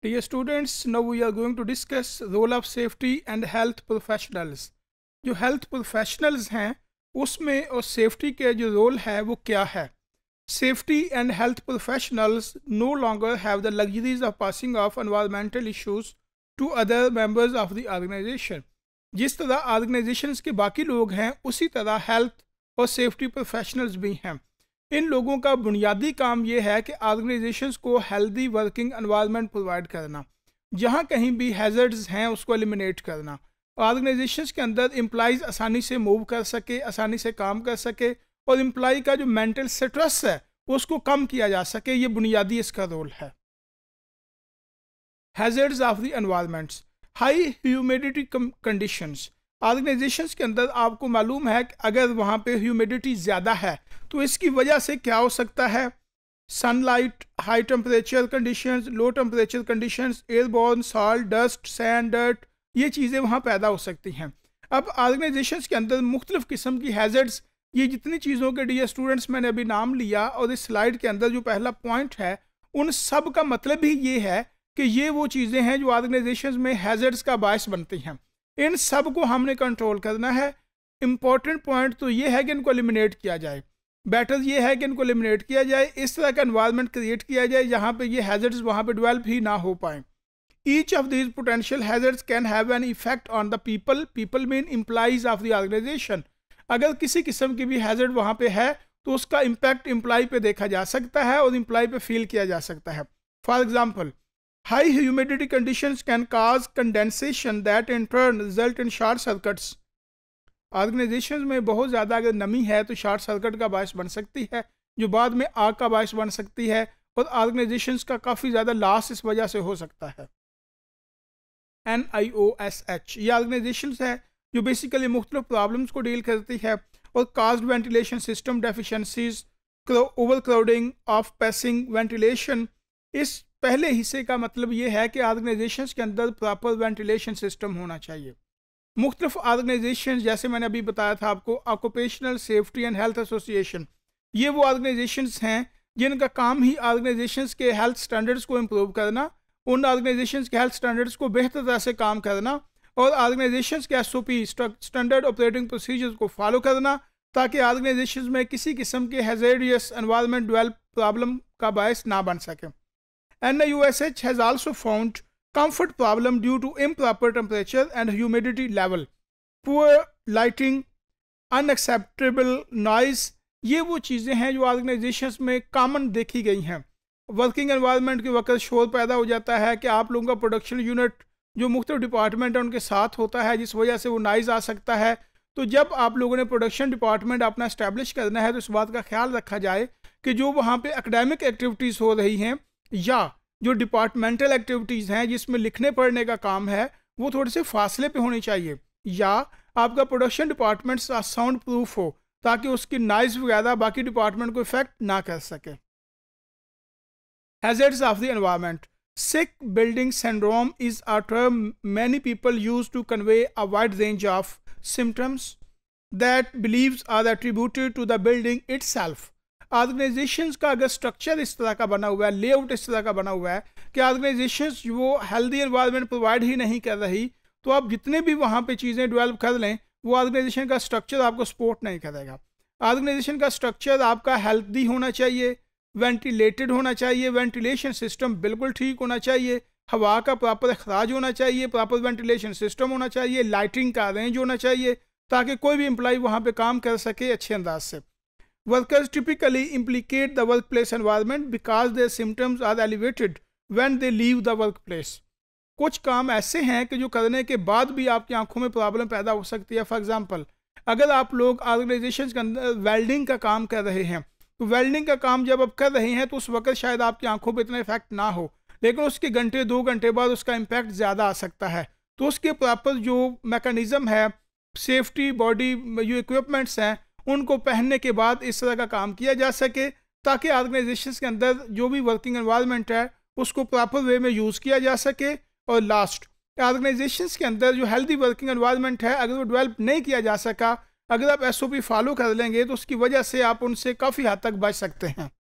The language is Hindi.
Dear students, now we are going to discuss role of safety and health professionals. जो health professionals हैं उसमें और safety के जो role है वो क्या है Safety and health professionals no longer have the luxuries of passing off environmental issues to other members of the organization. जिस तरह organizations के बाकी लोग हैं उसी तरह health और safety professionals भी हैं इन लोगों का बुनियादी काम ये है कि ऑर्गेनाइजेशंस को हेल्दी वर्किंग एनवायरनमेंट प्रोवाइड करना जहाँ कहीं भी हैजर्ड्स हैं उसको एलिमिनेट करना ऑर्गेनाइजेशंस के अंदर एम्प्लाइज आसानी से मूव कर सके आसानी से काम कर सके और एम्प्लाई का जो मेंटल स्ट्रेस है उसको कम किया जा सके ये बुनियादी इसका रोल है hazards of the environments high humidity conditions organisations के अंदर आपको मालूम है कि अगर वहाँ पे ह्यूमिडिटी ज़्यादा है तो इसकी वजह से क्या हो सकता है sunlight high temperature conditions low temperature conditions airborne salt dust sand dirt ये चीज़ें वहाँ पैदा हो सकती हैं अब ऑर्गेनाइजेशंस के अंदर मुख्तलिफ़ किस्म की हैजर्ड्स ये जितनी चीज़ों के डी स्टूडेंट्स मैंने अभी नाम लिया और इस स्लाइड के अंदर जो पहला पॉइंट है उन सब का मतलब ही ये है कि ये वो चीज़ें हैं जो ऑर्गेनाइजेशन में हैजर्ड्स का बायस बनती हैं इन सब को हमने कंट्रोल करना है इंपॉर्टेंट पॉइंट तो ये है कि इनको एलिमिनेट किया जाए बेटर ये है कि इनको एलिमिनेट किया जाए इस तरह का इन्वायरमेंट क्रिएट किया जाए जहाँ पर ये हैजर्ड्स वहाँ पर डिवेल्प ही ना हो पाए each of these potential hazards can have an effect on the people people mean employees of the organisation अगर किसी किस्म की भी हैजर्ड वहाँ पर है तो उसका इम्पैक्ट इम्प्लाई पे देखा जा सकता है और इम्प्लाई पे फील किया जा सकता है for example High humidity conditions can cause condensation that in turn result in short circuits. Organisation में बहुत ज़्यादा अगर नमी है तो शॉर्ट सर्किट का बायस बन सकती है जो बाद में आग का बायस बन सकती है और ऑर्गेनाइजेशन का काफ़ी ज़्यादा लॉस इस वजह से हो सकता है N I O S H ये ऑर्गेनाइजेशन है जो बेसिकली मुख्तलिफ प्रॉब्लम्स को डील करती है और cost ventilation system deficiencies overcrowding of passing ventilation इस पहले हिस्से का मतलब ये है कि ऑर्गेनाइजेशन के अंदर प्रॉपर वेंटिलेशन सिस्टम होना चाहिए मुख्तफ ऑर्गेनाइजेशन जैसे मैंने अभी बताया था आपको occupational safety and health association ये वो ऑर्गेनाइजेशन हैं जिनका काम ही ऑर्गेनाइजेशन के हेल्थ स्टैंडर्ड्स को इम्प्रूव करना उन ऑर्गेनाइजेशन के हेल्थ स्टैंडर्ड्स को बेहतर तरह से काम करना और ऑर्गेनाइजेशन के S O P standard operating procedures को फॉलो करना ताकि ऑर्गेनाइजेशन में किसी किस्म के हेजेडियस एनवायरमेंट डेवलप प्रॉब्लम का बायस ना बन सकें NIUSH has also found comfort problem due to improper temperature and humidity level, poor lighting, unacceptable noise. ये वो चीज़ें हैं जो ऑर्गेनाइजेशंस में कॉमन देखी गई हैं वर्किंग एनवायरनमेंट के वक्त शोर पैदा हो जाता है कि आप लोगों का प्रोडक्शन यूनिट जो मुख्त डिपार्टमेंट है उनके साथ होता है जिस वजह से वो नाइज आ सकता है तो जब आप लोगों ने प्रोडक्शन डिपार्टमेंट अपना इस्टेब्लिश करना है तो इस बात का ख्याल रखा जाए कि जो वहाँ पर एकेडमिक एक्टिविटीज़ हो रही हैं या जो डिपार्टमेंटल एक्टिविटीज़ हैं जिसमें लिखने पढ़ने का काम है वो थोड़े से फासले पे होने चाहिए या आपका प्रोडक्शन डिपार्टमेंट साउंड प्रूफ हो ताकि उसकी नाइज वगैरह बाकी डिपार्टमेंट को इफेक्ट ना कर सके hazards of the environment sick building syndrome is a term many people use to convey a wide range of symptoms that believes are attributed to the building itself organisations का अगर स्ट्रक्चर इस तरह का बना हुआ है लेआउट इस तरह का बना हुआ है कि ऑर्गेनाइजेशंस वो हेल्दी एनवायरनमेंट प्रोवाइड ही नहीं कर रही तो आप जितने भी वहाँ पे चीज़ें डेवलप कर लें वो ऑर्गेनाइजेशन का स्ट्रक्चर आपको सपोर्ट नहीं करेगा ऑर्गेनाइजेशन का स्ट्रक्चर आपका हेल्दी होना चाहिए वेंटिलेटेड होना चाहिए वेंटिलेशन सिस्टम बिल्कुल ठीक होना चाहिए हवा का प्रॉपर अखराज होना चाहिए प्रॉपर वेंटिलेशन सिस्टम होना चाहिए लाइटिंग का अरेंज होना चाहिए ताकि कोई भी एम्प्लॉई वहाँ पे काम कर सके अच्छे अंदाज से Workers typically implicate the workplace environment because their symptoms are elevated when they leave the workplace. कुछ काम ऐसे हैं कि जो करने के बाद भी आपकी आंखों में प्रॉब्लम पैदा हो सकती है फॉर एग्जांपल अगर आप लोग ऑर्गेनाइजेशन के अंदर वेल्डिंग का काम कर रहे हैं तो वेल्डिंग का काम जब आप कर रहे हैं तो उस वक्त शायद आपकी आंखों पर इतना इफेक्ट ना हो लेकिन उसके घंटे दो घंटे बाद उसका इम्पैक्ट ज़्यादा आ सकता है तो उसके प्रॉपर जो मेकनिज़म है सेफ्टी बॉडी जो इक्विपमेंट्स हैं उनको पहनने के बाद इस तरह का काम किया जा सके ताकि ऑर्गेनाइजेशन के अंदर जो भी वर्किंग इन्वायरमेंट है उसको प्रॉपर वे में यूज़ किया जा सके और लास्ट ऑर्गेनाइजेशन के अंदर जो हेल्दी वर्किंग इन्वायरमेंट है अगर वो डेवलप नहीं किया जा सका अगर आप एस फॉलो कर लेंगे तो उसकी वजह से आप उनसे काफ़ी हद तक बच सकते हैं